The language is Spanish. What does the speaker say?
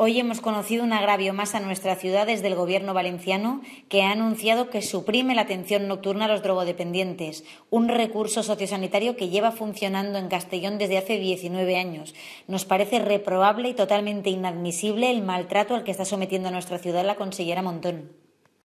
Hoy hemos conocido un agravio más a nuestra ciudad desde el Gobierno valenciano, que ha anunciado que suprime la atención nocturna a los drogodependientes, un recurso sociosanitario que lleva funcionando en Castellón desde hace 19 años. Nos parece reprobable y totalmente inadmisible el maltrato al que está sometiendo a nuestra ciudad la consellera Montón.